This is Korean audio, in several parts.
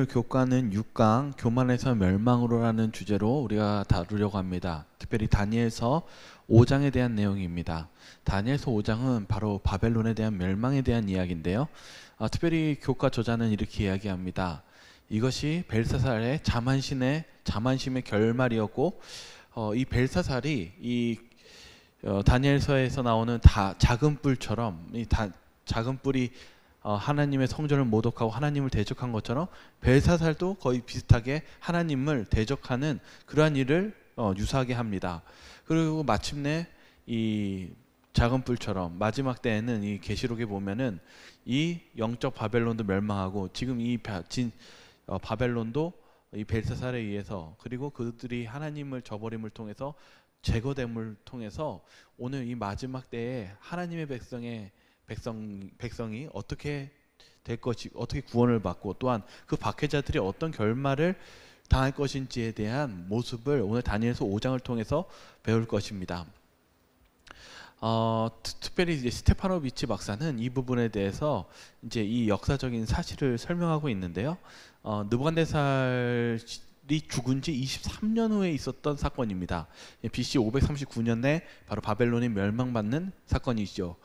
오늘 교과는 6강 교만에서 멸망으로라는 주제로 우리가 다루려고 합니다. 특별히 다니엘서 5장에 대한 내용입니다. 다니엘서 5장은 바로 바벨론에 대한 멸망에 대한 이야기인데요. 아, 특별히 교과 저자는 이렇게 이야기합니다. 이것이 벨사살의 자만심의 자만심의 결말이었고 어, 이 벨사살이 이 어, 다니엘서에서 나오는 다, 작은 뿔처럼 이 다, 작은 뿔이 어, 하나님의 성전을 모독하고 하나님을 대적한 것처럼 벨사살도 거의 비슷하게 하나님을 대적하는 그러한 일을 어, 유사하게 합니다. 그리고 마침내 이 작은 불처럼 마지막 때에는 이 계시록에 보면은 이 영적 바벨론도 멸망하고 지금 이 진, 어, 바벨론도 이 벨사살에 의해서 그리고 그들이 하나님을 저버림을 통해서 제거됨을 통해서 오늘 이 마지막 때에 하나님의 백성의 백성 백성이 어떻게 될 것이 어떻게 구원을 받고 또한 그 박해자들이 어떤 결말을 당할 것인지에 대한 모습을 오늘 다니엘서 5장을 통해서 배울 것입니다. 어, 특별히 이제 스테파노비치 박사는 이 부분에 대해서 이제 이 역사적인 사실을 설명하고 있는데요. 어, 느부간네살이 죽은 지 23년 후에 있었던 사건입니다. 예, BC 539년에 바로 바벨론이 멸망받는 사건이죠.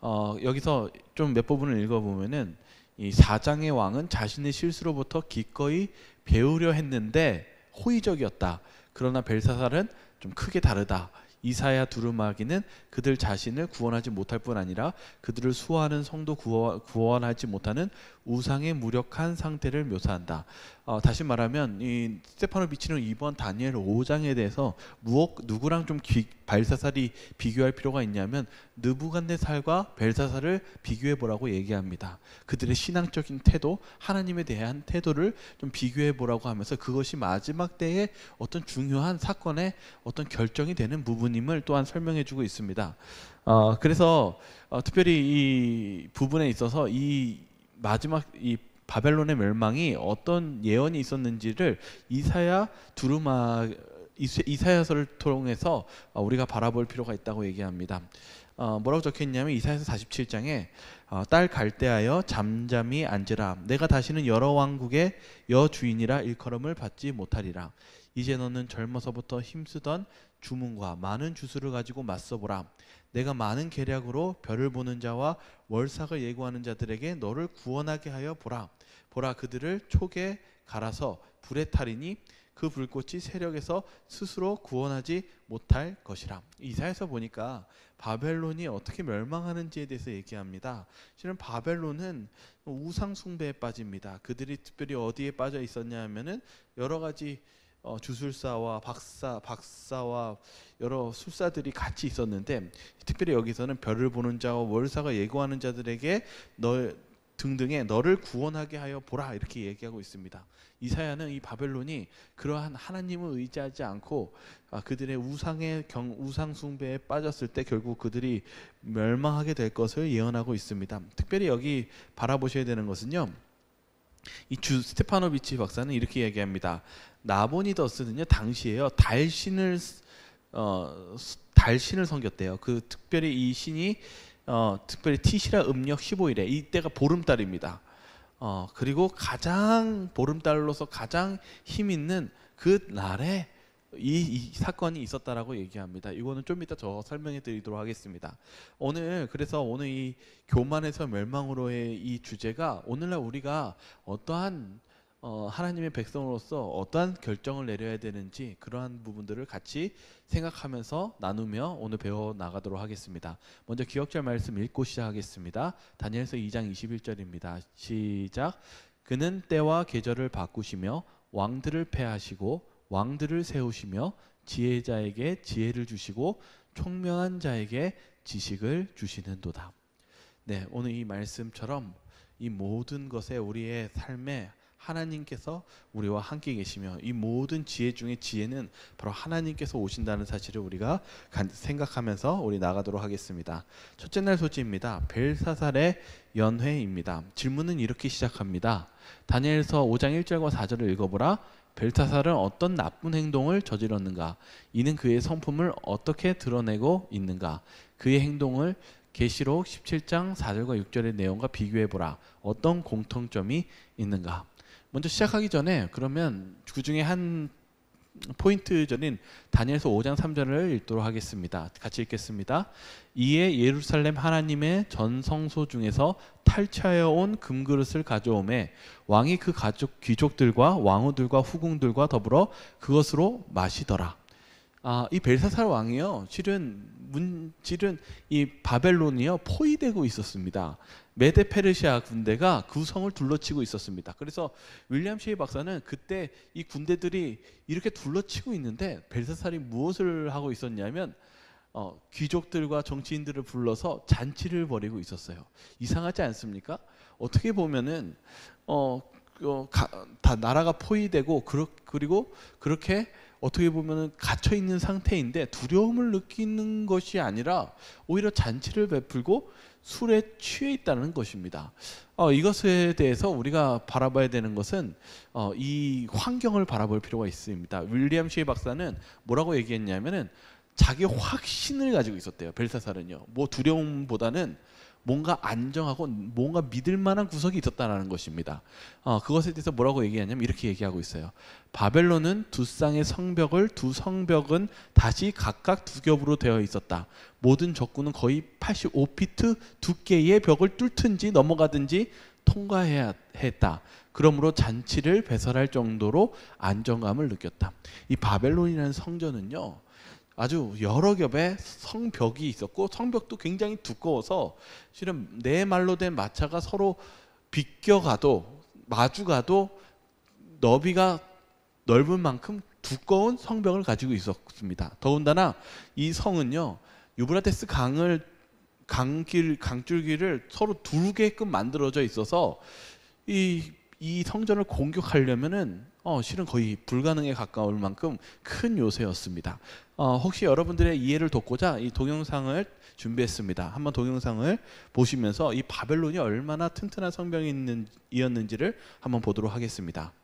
어, 여기서 좀 몇 부분을 읽어보면은 이 사장의 왕은 자신의 실수로부터 기꺼이 배우려 했는데 호의적이었다. 그러나 벨사살은 좀 크게 다르다. 이사야 두루마기는 그들 자신을 구원하지 못할 뿐 아니라 그들을 수호하는 성도 구원, 구원하지 못하는 우상의 무력한 상태를 묘사한다. 어, 다시 말하면 이 스테파노 비치는 이번 다니엘 5장에 대해서 무엇 누구랑 좀 기, 발사살이 비교할 필요가 있냐면 느부갓네살과 벨사살을 비교해 보라고 얘기합니다. 그들의 신앙적인 태도, 하나님에 대한 태도를 좀 비교해 보라고 하면서 그것이 마지막 때에 어떤 중요한 사건에 어떤 결정이 되는 부분임을 또한 설명해 주고 있습니다. 어, 그래서 어, 특별히 이 부분에 있어서 이 마지막 이 바벨론의 멸망이 어떤 예언이 있었는지를 이사야 두루마 이사야서를 통해서 어, 우리가 바라볼 필요가 있다고 얘기합니다. 어, 뭐라고 적혀있냐면 이사야서 47장에 어, 딸 갈대하여 잠잠히 앉으라 내가 다시는 여러 왕국의 여주인이라 일컬음을 받지 못하리라 이제 너는 젊어서부터 힘쓰던 주문과 많은 주술을 가지고 맞서보라 내가 많은 계략으로 별을 보는 자와 월삭을 예고하는 자들에게 너를 구원하게 하여 보라. 보라 그들을 촉에 갈아서 불에 탈이니그 불꽃이 세력에서 스스로 구원하지 못할 것이라. 이사에서 보니까 바벨론이 어떻게 멸망하는지에 대해서 얘기합니다. 실은 바벨론은 우상 숭배에 빠집니다. 그들이 특별히 어디에 빠져 있었냐 하면은 여러 가지 어, 주술사와 박사, 박사와 여러 술사들이 같이 있었는데 특별히 여기서는 별을 보는 자와 월사가 예고하는 자들에게 너 등등의 너를 구원하게 하여 보라 이렇게 얘기하고 있습니다. 이사야는 이 바벨론이 그러한 하나님을 의지하지 않고 아, 그들의 우상의 경, 우상 숭배에 빠졌을 때 결국 그들이 멸망하게 될 것을 예언하고 있습니다. 특별히 여기 바라보셔야 되는 것은요. 이주 스테파노비치 박사는 이렇게 얘기합니다. 나보니더스는요 당시에요 달신을 어, 달신을 섬겼대요. 그 특별히 이 신이 어, 특별히 티시라 음력 15일에 이때가 보름달입니다. 어, 그리고 가장 보름달로서 가장 힘 있는 그 날에 이, 이, 사건이 있었다라고 얘기합니다. 이거는 좀 이따 저 설명해 드리도록 하겠습니다. 오늘 그래서 오늘 이 교만에서 멸망으로의 이 주제가 오늘날 우리가 어떠한 어, 하나님의 백성으로서 어떠한 결정을 내려야 되는지 그러한 부분들을 같이 생각하면서 나누며 오늘 배워 나가도록 하겠습니다. 먼저 기억절 말씀 읽고 시작하겠습니다. 다니엘서 2장 21절입니다. 시작. 그는 때와 계절을 바꾸시며 왕들을 패하시고 왕들을 세우시며 지혜자에게 지혜를 주시고 총명한 자에게 지식을 주시는도다. 네, 오늘 이 말씀처럼 이 모든 것에 우리의 삶에 하나님께서 우리와 함께 계시며 이 모든 지혜 중에 지혜는 바로 하나님께서 오신다는 사실을 우리가 생각하면서 우리 나가도록 하겠습니다. 첫째 날 소지입니다. 벨사살의 연회입니다. 질문은 이렇게 시작합니다. 다니엘서 5장 1절과 4절을 읽어보라. 벨타살은 어떤 나쁜 행동을 저질렀는가? 이는 그의 성품을 어떻게 드러내고 있는가? 그의 행동을 계시록 17장 4절과 6절의 내용과 비교해 보라. 어떤 공통점이 있는가? 먼저 시작하기 전에 그러면 그 중에 한 포인트 전인 다니엘서 5장 3절을 읽도록 하겠습니다. 같이 읽겠습니다. 이에 예루살렘 하나님의 전 성소 중에서 탈취하여 온 금그릇을 가져오매 왕이 그 가족 귀족들과 왕후들과 후궁들과 더불어 그것으로 마시더라. 아, 이 벨사살 왕이요. 실은 문, 실은 이 바벨론이요 포위되고 있었습니다. 메데 페르시아 군대가 그 성을 둘러치고 있었습니다. 그래서 윌리엄 셰이 박사는 그때 이 군대들이 이렇게 둘러치고 있는데 벨사살이 무엇을 하고 있었냐면 어, 귀족들과 정치인들을 불러서 잔치를 벌이고 있었어요. 이상하지 않습니까? 어떻게 보면은 어, 어 가, 다 나라가 포위되고 그러, 그리고 그렇게 어떻게 보면은 갇혀 있는 상태인데 두려움을 느끼는 것이 아니라 오히려 잔치를 베풀고 술에 취해 있다는 것입니다. 어, 이것에 대해서 우리가 바라봐야 되는 것은 어, 이 환경을 바라볼 필요가 있습니다. 윌리엄 시 박사는 뭐라고 얘기했냐면은 자기 확신을 가지고 있었대요. 벨사살은요. 뭐 두려움보다는 뭔가 안정하고 뭔가 믿을 만한 구석이 있었다라는 것입니다. 어, 그것에 대해서 뭐라고 얘기하냐면 이렇게 얘기하고 있어요. 바벨론은 두 쌍의 성벽을 두 성벽은 다시 각각 두 겹으로 되어 있었다. 모든 적군은 거의 85피트 두께의 벽을 뚫든지 넘어가든지 통과해야 했다. 그러므로 잔치를 배설할 정도로 안정감을 느꼈다. 이 바벨론이라는 성전은요. 아주 여러 겹의 성벽이 있었고 성벽도 굉장히 두꺼워서 실은 네 말로 된 마차가 서로 비껴가도 마주가도 너비가 넓은 만큼 두꺼운 성벽을 가지고 있었습니다. 더군다나 이 성은요 유브라테스 강을 강길 강줄기를 서로 두르게끔 만들어져 있어서 이이 성전을 공격하려면은 어, 실은 거의 불가능에 가까울 만큼 큰 요새였습니다. 어, 혹시 여러분들의 이해를 돕고자 이 동영상을 준비했습니다. 한번 동영상을 보시면서 이 바벨론이 얼마나 튼튼한 성벽이었는지를 한번 보도록 하겠습니다.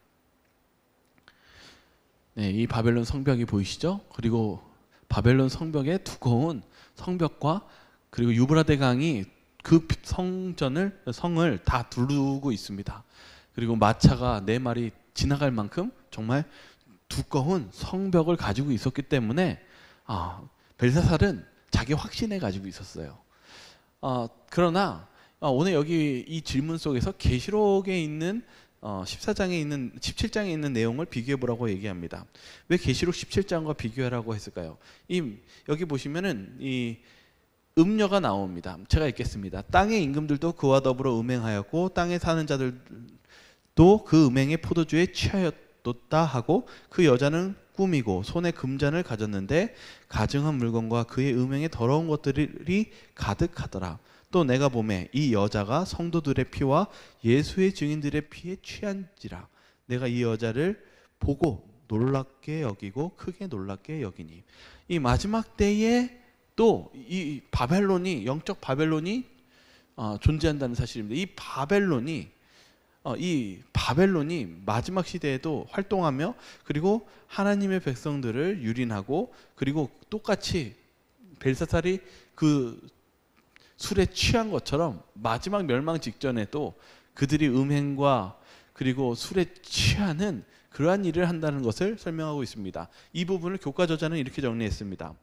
네, 이 바벨론 성벽이 보이시죠? 그리고 바벨론 성벽의 두꺼운 성벽과 그리고 유브라데강이 그 성전을 성을 다 두르고 있습니다. 그리고 마차가 네 마리 지나갈 만큼 정말 두꺼운 성벽을 가지고 있었기 때문에 아, 벨사살은 자기 확신을 가지고 있었어요. 아, 그러나 아, 오늘 여기 이 질문 속에서 계시록에 있는 어, 14장에 있는 17장에 있는 내용을 비교해 보라고 얘기합니다. 왜 계시록 17장과 비교하라고 했을까요? 이 여기 보시면은 이 음녀가 나옵니다. 제가 읽겠습니다. 땅의 임금들도 그와 더불어 음행하였고 땅에 사는 자들도 그 음행의 포도주에 취하였 돋다 하고 그 여자는 꾸미고 손에 금잔을 가졌는데 가증한 물건과 그의 음행에 더러운 것들이 가득하더라. 또 내가 보매 이 여자가 성도들의 피와 예수의 증인들의 피에 취한지라. 내가 이 여자를 보고 놀랍게 여기고 크게 놀랍게 여기니 이 마지막 때에 또 이 바벨론이 영적 바벨론이 어, 존재한다는 사실입니다. 이 바벨론이 어, 이 바벨론이 마지막 시대에도 활동하며 그리고 하나님의 백성들을 유린하고 그리고 똑같이 벨사살이 그 술에 취한 것처럼 마지막 멸망 직전에도 그들이 음행과 그리고 술에 취하는 그러한 일을 한다는 것을 설명하고 있습니다. 이 부분을 교과 저자는 이렇게 정리했습니다.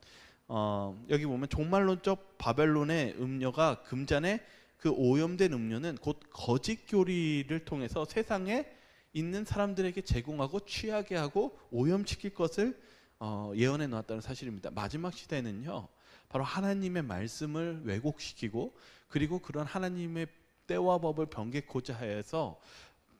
어, 여기 보면 종말론적 바벨론의 음녀가 금잔에 그 오염된 음료는 곧 거짓 교리를 통해서 세상에 있는 사람들에게 제공하고 취하게 하고 오염시킬 것을 어, 예언해 놓았다는 사실입니다. 마지막 시대는요, 바로 하나님의 말씀을 왜곡시키고 그리고 그런 하나님의 때와 법을 변개코자 하여서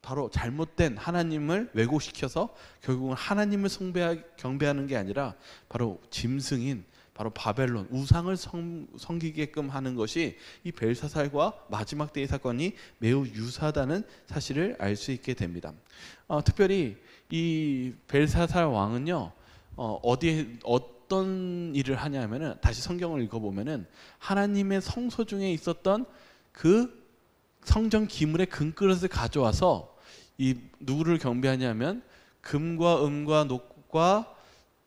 바로 잘못된 하나님을 왜곡시켜서 결국은 하나님을 숭배 경배하는 게 아니라 바로 짐승인 바로 바벨론 우상을 섬, 섬기게끔 하는 것이 이 벨사살과 마지막 때의 사건이 매우 유사하다는 사실을 알 수 있게 됩니다. 어, 특별히 이 벨사살 왕은요 어, 어디에 어떤 일을 하냐면은 다시 성경을 읽어보면은 하나님의 성소 중에 있었던 그 성전 기물의 금그릇을 가져와서 이 누구를 경배하냐면 금과 은과 녹과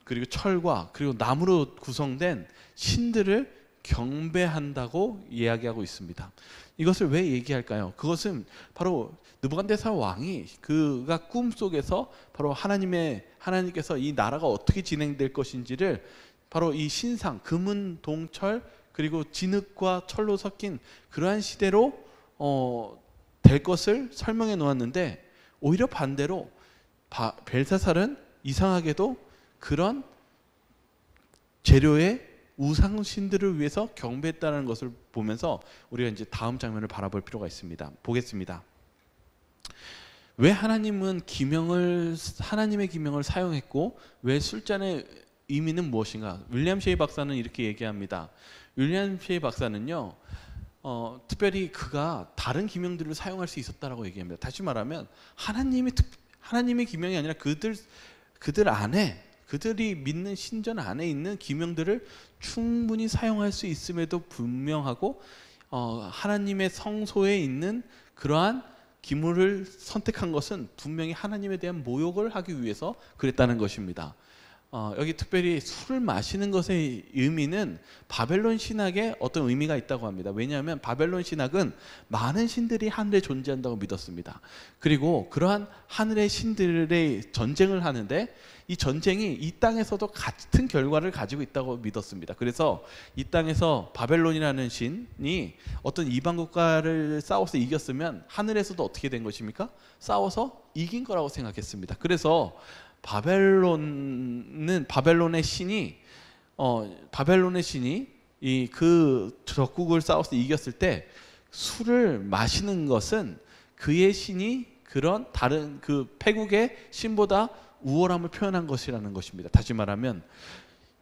그리고 철과 그리고 나무로 구성된 신들을 경배한다고 이야기하고 있습니다. 이것을 왜 얘기할까요? 그것은 바로 느부갓네살 왕이 그가 꿈 속에서 바로 하나님의 하나님께서 이 나라가 어떻게 진행될 것인지를 바로 이 신상 금은 동철 그리고 진흙과 철로 섞인 그러한 시대로 어, 될 것을 설명해 놓았는데 오히려 반대로 바, 벨사살은 이상하게도 그런 재료의 우상신들을 위해서 경배했다는 것을 보면서 우리가 이제 다음 장면을 바라볼 필요가 있습니다. 보겠습니다. 왜 하나님은 기명을 하나님의 기명을 사용했고 왜 술잔의 의미는 무엇인가? 윌리엄 셰이 박사는 이렇게 얘기합니다. 윌리엄 셰이 박사는요. 어, 특별히 그가 다른 기명들을 사용할 수 있었다라고 얘기합니다. 다시 말하면 하나님이 하나님의 기명이 아니라 그들 그들 안에 그들이 믿는 신전 안에 있는 기명들을 충분히 사용할 수 있음에도 분명하고 어, 하나님의 성소에 있는 그러한 기물을 선택한 것은 분명히 하나님에 대한 모욕을 하기 위해서 그랬다는 것입니다. 어, 여기 특별히 술을 마시는 것의 의미는 바벨론 신학에 어떤 의미가 있다고 합니다. 왜냐하면 바벨론 신학은 많은 신들이 하늘에 존재한다고 믿었습니다. 그리고 그러한 하늘의 신들의 전쟁을 하는데 이 전쟁이 이 땅에서도 같은 결과를 가지고 있다고 믿었습니다. 그래서 이 땅에서 바벨론이라는 신이 어떤 이방 국가를 싸워서 이겼으면 하늘에서도 어떻게 된 것입니까? 싸워서 이긴 거라고 생각했습니다. 그래서 바벨론은 바벨론의 신이 어 바벨론의 신이 이 그 적국을 싸워서 이겼을 때 술을 마시는 것은 그의 신이 그런 다른 그 패국의 신보다 우월함을 표현한 것이라는 것입니다. 다시 말하면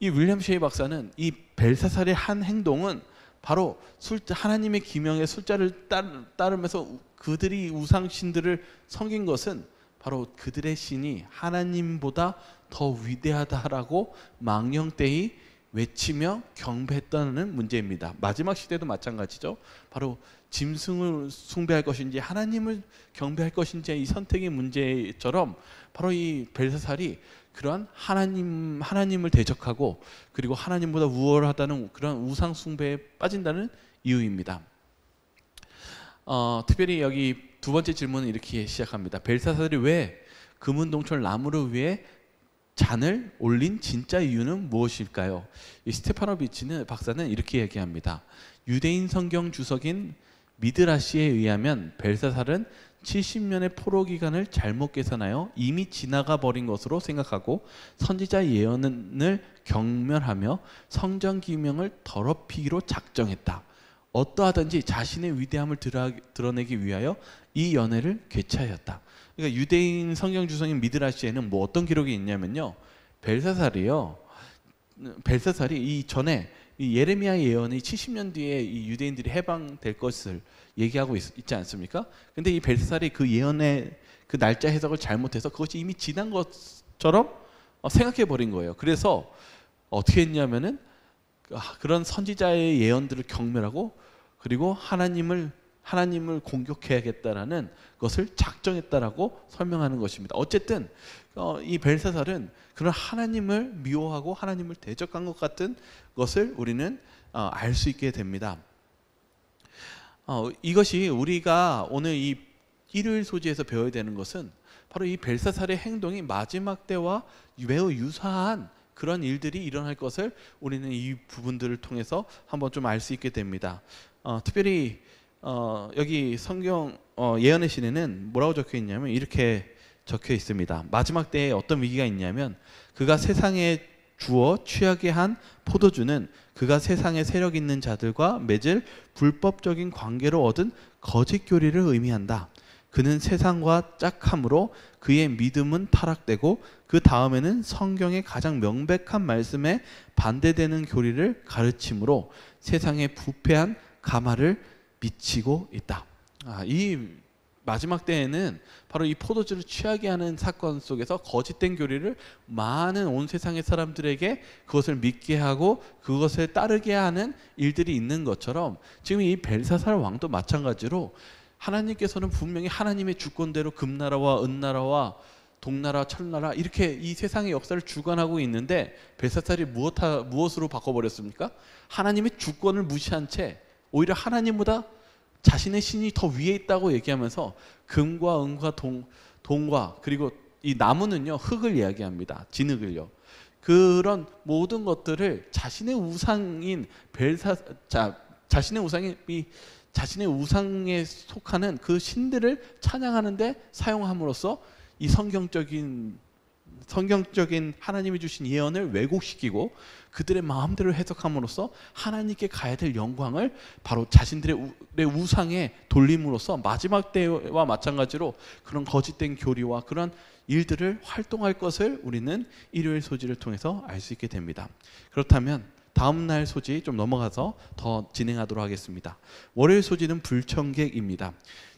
이 윌리엄 셰이 박사는 이 벨사살의 한 행동은 바로 술 하나님의 기명의 술자를 따르면서 그들이 우상신들을 섬긴 것은 바로 그들의 신이 하나님보다 더 위대하다라고 망령되이 외치며 경배했다는 문제입니다. 마지막 시대도 마찬가지죠. 바로 짐승을 숭배할 것인지 하나님을 경배할 것인지 이 선택의 문제처럼 바로 이 벨사살이 그러한 하나님 하나님을 대적하고 그리고 하나님보다 우월하다는 그런 우상 숭배에 빠진다는 이유입니다. 어, 특별히 여기 두 번째 질문은 이렇게 시작합니다. 벨사살이 왜 금은동철 나무를 위해 잔을 올린 진짜 이유는 무엇일까요? 스테파노비치는 박사는 이렇게 얘기합니다. 유대인 성경 주석인 미드라시에 의하면 벨사살은 70년의 포로 기간을 잘못 계산하여 이미 지나가 버린 것으로 생각하고 선지자 예언을 경멸하며 성전 기명을 더럽히기로 작정했다. 어떠하든지 자신의 위대함을 드러내기 위하여 이 연애를 괴차였다. 그러니까 유대인 성경 주성인 미드라시에는 뭐 어떤 기록이 있냐면요. 벨사살이요. 벨사살이 이 전에 이 예레미야 예언이 70년 뒤에 이 유대인들이 해방될 것을 얘기하고 있, 지 않습니까? 근데 이 벨사살이 그 예언의 그 날짜 해석을 잘못해서 그것이 이미 지난 것처럼 어, 생각해 버린 거예요. 그래서 어떻게 했냐면은 아, 그런 선지자의 예언들을 경멸하고 그리고 하나님을 하나님을 공격해야겠다라는 것을 작정했다라고 설명하는 것입니다. 어쨌든 어, 이 벨사살은 그런 하나님을 미워하고 하나님을 대적한 것 같은 것을 우리는 어, 알수 있게 됩니다. 어, 이것이 우리가 오늘 이 일요일 소지에서 배워야 되는 것은 바로 이 벨사살의 행동이 마지막 때와 매우 유사한 그런 일들이 일어날 것을 우리는 이 부분들을 통해서 한번 좀 알 수 있게 됩니다. 어, 특별히 어, 여기 성경 어, 예언의 신에는 뭐라고 적혀 있냐면 이렇게 적혀 있습니다. 마지막 때에 어떤 위기가 있냐면 그가 세상에 주어 취하게 한 포도주는 그가 세상의 세력 있는 자들과 맺을 불법적인 관계로 얻은 거짓 교리를 의미한다. 그는 세상과 짝함으로 그의 믿음은 타락되고 그 다음에는 성경의 가장 명백한 말씀에 반대되는 교리를 가르침으로 세상의 부패한 가마를 미치고 있다. 아, 이 마지막 때에는 바로 이 포도주를 취하게 하는 사건 속에서 거짓된 교리를 많은 온 세상의 사람들에게 그것을 믿게 하고 그것을 따르게 하는 일들이 있는 것처럼 지금 이 벨사살 왕도 마찬가지로 하나님께서는 분명히 하나님의 주권대로 금나라와 은나라와 동나라, 철나라 이렇게 이 세상의 역사를 주관하고 있는데 벨사살이 무엇 무엇으로 바꿔버렸습니까? 하나님의 주권을 무시한 채 오히려 하나님보다 자신의 신이 더 위에 있다고 얘기하면서 금과 은과 동, 동과 그리고 이 나무는요 흙을 이야기합니다. 진흙을요. 그런 모든 것들을 자신의 우상인 벨사 자 자신의 우상이 자신의 우상에 속하는 그 신들을 찬양하는데 사용함으로써 이 성경적인 성경적인 하나님이 주신 예언을 왜곡시키고 그들의 마음대로 해석함으로써 하나님께 가야 될 영광을 바로 자신들의 우상에 돌림으로써 마지막 때와 마찬가지로 그런 거짓된 교리와 그런 일들을 활동할 것을 우리는 일요일 소지를 통해서 알 수 있게 됩니다. 그렇다면 다음 날 소지 좀 넘어가서 더 진행하도록 하겠습니다. 월요일 소지는 불청객입니다.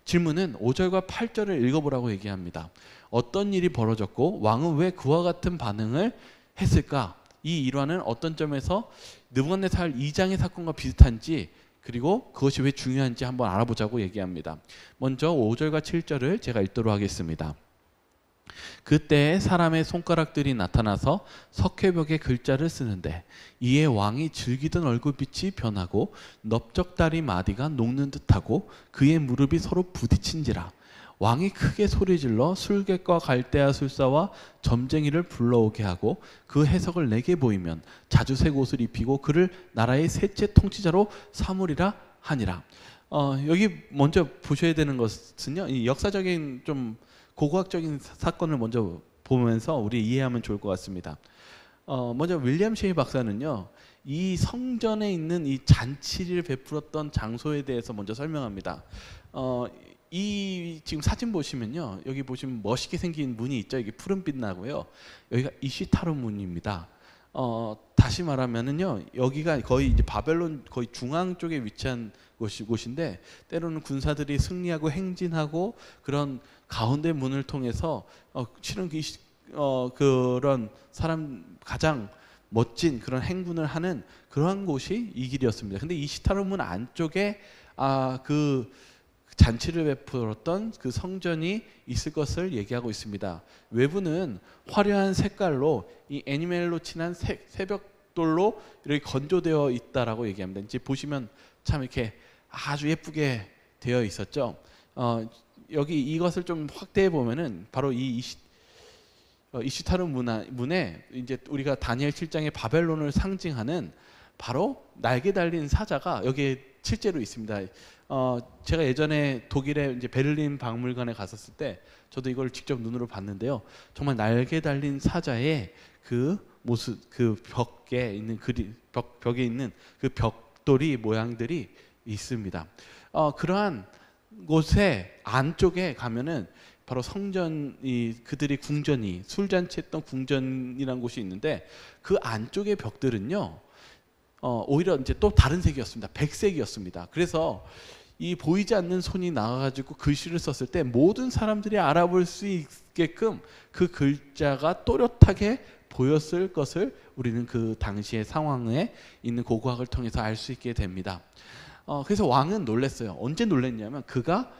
질문은 5절과 8절을 읽어보라고 얘기합니다. 어떤 일이 벌어졌고 왕은 왜 그와 같은 반응을 했을까? 이 일화는 어떤 점에서 느부갓네살 2장의 사건과 비슷한지 그리고 그것이 왜 중요한지 한번 알아보자고 얘기합니다. 먼저 5절과 7절을 제가 읽도록 하겠습니다. 그때 사람의 손가락들이 나타나서 석회벽에 글자를 쓰는데 이에 왕이 즐기던 얼굴빛이 변하고 넓적다리 마디가 녹는 듯하고 그의 무릎이 서로 부딪힌지라 왕이 크게 소리질러 술객과 갈대아 술사와 점쟁이를 불러오게 하고 그 해석을 내게 보이면 자주색 옷을 입히고 그를 나라의 셋째 통치자로 삼으리라 하니라. 어, 여기 먼저 보셔야 되는 것은요. 이 역사적인 좀 고고학적인 사건을 먼저 보면서 우리 이해하면 좋을 것 같습니다. 어, 먼저 윌리엄 셰이 박사는요. 이 성전에 있는 이 잔치를 베풀었던 장소에 대해서 먼저 설명합니다. 어, 이 지금 사진 보시면요. 여기 보시면 멋있게 생긴 문이 있죠. 이게 푸른빛 나고요. 여기가 이시타르 문입니다. 어, 다시 말하면은요. 여기가 거의 이제 바벨론 거의 중앙 쪽에 위치한 곳이 곳인데 때로는 군사들이 승리하고 행진하고 그런 가운데 문을 통해서 어, 실은 그, 어, 그런 사람 가장 멋진 그런 행군을 하는 그러한 곳이 이 길이었습니다. 근데 이시타르문 안쪽에 아그 잔치를 베풀었던 그 성전이 있을 것을 얘기하고 있습니다. 외부는 화려한 색깔로 이 애니멜로 칠한 새벽돌로 이렇게 건조되어 있다라고 얘기합니다. 이제 보시면 참 이렇게 아주 예쁘게 되어 있었죠. 어, 여기 이것을 좀 확대해 보면은 바로 이 이시, 어, 타르 문에 이제 우리가 다니엘 7장의 바벨론을 상징하는 바로 날개 달린 사자가 여기에 실제로 있습니다. 어, 제가 예전에 독일의 이제 베를린 박물관에 갔었을 때 저도 이걸 직접 눈으로 봤는데요. 정말 날개 달린 사자의 그 모습, 그 벽에 있는 그리, 벽, 벽에 있는 그 벽돌이 모양들이 있습니다. 어, 그러한 곳에 안쪽에 가면은 바로 성전이 그들이 궁전이 술잔치했던 궁전이라는 곳이 있는데 그 안쪽의 벽들은요 어, 오히려 이제 또 다른 색이었습니다. 백색이었습니다. 그래서 이 보이지 않는 손이 나와가지고 글씨를 썼을 때 모든 사람들이 알아볼 수 있게끔 그 글자가 또렷하게 보였을 것을 우리는 그 당시의 상황에 있는 고고학을 통해서 알 수 있게 됩니다. 어, 그래서 왕은 놀랐어요. 언제 놀랐냐면 그가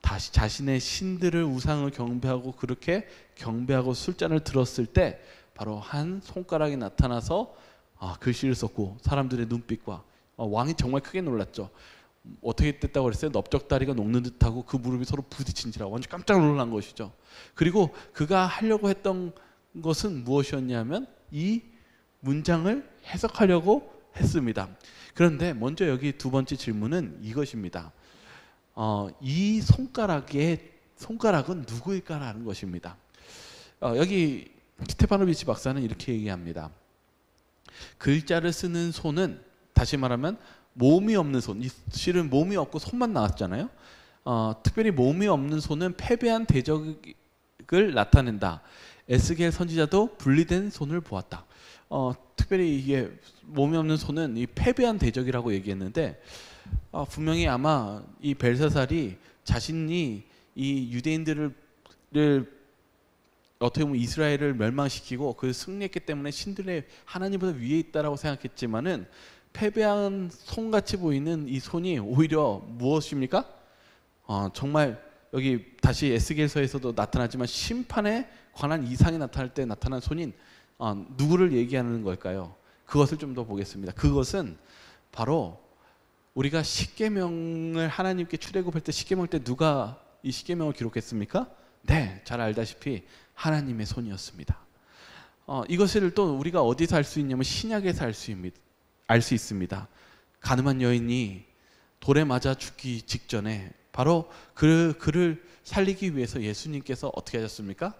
다시 자신의 신들을 우상을 경배하고 그렇게 경배하고 술잔을 들었을 때 바로 한 손가락이 나타나서 아, 글씨를 그 썼고 사람들의 눈빛과 아, 왕이 정말 크게 놀랐죠. 어떻게 됐다고 그랬어요? 넓적다리가 녹는 듯하고 그 무릎이 서로 부딪힌지라 완전 깜짝 놀란 것이죠. 그리고 그가 하려고 했던 것은 무엇이었냐면 이 문장을 해석하려고 했습니다. 그런데 먼저 여기 두 번째 질문은 이것입니다. 어, 이 손가락의 손가락은 누구일까라는 것입니다. 어, 여기 스테파노비치 박사는 이렇게 얘기합니다. 글자를 쓰는 손은 다시 말하면 몸이 없는 손. 이 실은 몸이 없고 손만 나왔잖아요. 어, 특별히 몸이 없는 손은 패배한 대적을 나타낸다. 에스겔 선지자도 분리된 손을 보았다. 어, 특별히 이게 몸이 없는 손은 이 패배한 대적이라고 얘기했는데 어, 분명히 아마 이 벨사살이 자신이 이 유대인들을 어떻게 보면 이스라엘을 멸망시키고 그 승리했기 때문에 신들의 하나님보다 위에 있다라고 생각했지만은 패배한 손같이 보이는 이 손이 오히려 무엇입니까? 어, 정말 여기 다시 에스겔서에서도 나타나지만 심판에 관한 이상이 나타날 때 나타난 손인 어, 누구를 얘기하는 걸까요? 그것을 좀 더 보겠습니다. 그것은 바로 우리가 십계명을 하나님께 출애굽할 때십계명때 누가 이 십계명을 기록했습니까? 네, 잘 알다시피 하나님의 손이었습니다. 어, 이것을 또 우리가 어디서 알 수 있냐면 신약에서 알수 알수 있습니다. 가늠한 여인이 돌에 맞아 죽기 직전에 바로 그 그를 살리기 위해서 예수님께서 어떻게 하셨습니까?